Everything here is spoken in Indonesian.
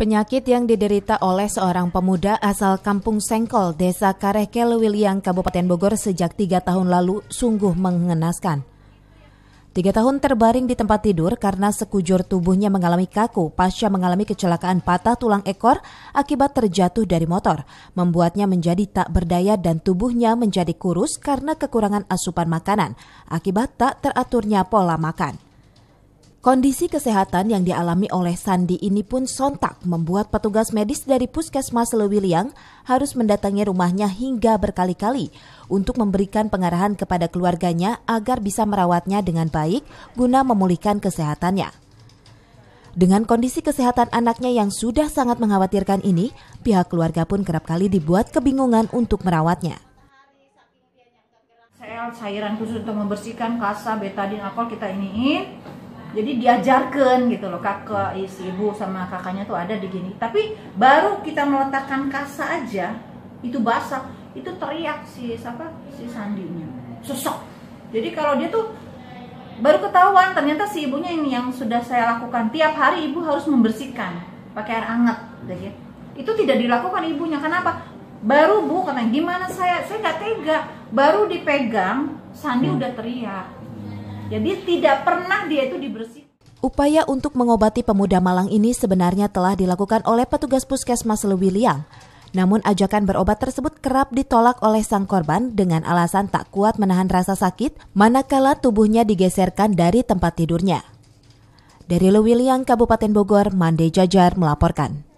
Penyakit yang diderita oleh seorang pemuda asal Kampung Sengkol, Desa Karehkel, Wiliang, Kabupaten Bogor sejak tiga tahun lalu sungguh mengenaskan. Tiga tahun terbaring di tempat tidur karena sekujur tubuhnya mengalami kaku pasca mengalami kecelakaan patah tulang ekor akibat terjatuh dari motor, membuatnya menjadi tak berdaya dan tubuhnya menjadi kurus karena kekurangan asupan makanan akibat tak teraturnya pola makan. Kondisi kesehatan yang dialami oleh Sandi ini pun sontak membuat petugas medis dari Puskesmas Lewiliang harus mendatangi rumahnya hingga berkali-kali untuk memberikan pengarahan kepada keluarganya agar bisa merawatnya dengan baik guna memulihkan kesehatannya. Dengan kondisi kesehatan anaknya yang sudah sangat mengkhawatirkan ini, pihak keluarga pun kerap kali dibuat kebingungan untuk merawatnya sel, cairan khusus untuk membersihkan kasa, betadin, alkohol kita iniin jadi diajarkan gitu loh kakak isi ibu sama kakaknya tuh ada di gini tapi baru kita meletakkan kasa aja itu basah itu teriak si siapa si sandinya sosok jadi kalau dia tuh baru ketahuan ternyata si ibunya ini yang sudah saya lakukan tiap hari ibu harus membersihkan pakai air hangat gitu itu tidak dilakukan ibunya kenapa baru bu katanya gimana saya saya nggak tega baru dipegang Sandi hmm. udah teriak jadi tidak pernah dia itu dibersihkan. Upaya untuk mengobati pemuda Malang ini sebenarnya telah dilakukan oleh petugas puskesmas Lewiliang. Namun ajakan berobat tersebut kerap ditolak oleh sang korban dengan alasan tak kuat menahan rasa sakit manakala tubuhnya digeserkan dari tempat tidurnya. Dari Lewiliang, Kabupaten Bogor, Mande Jajar melaporkan.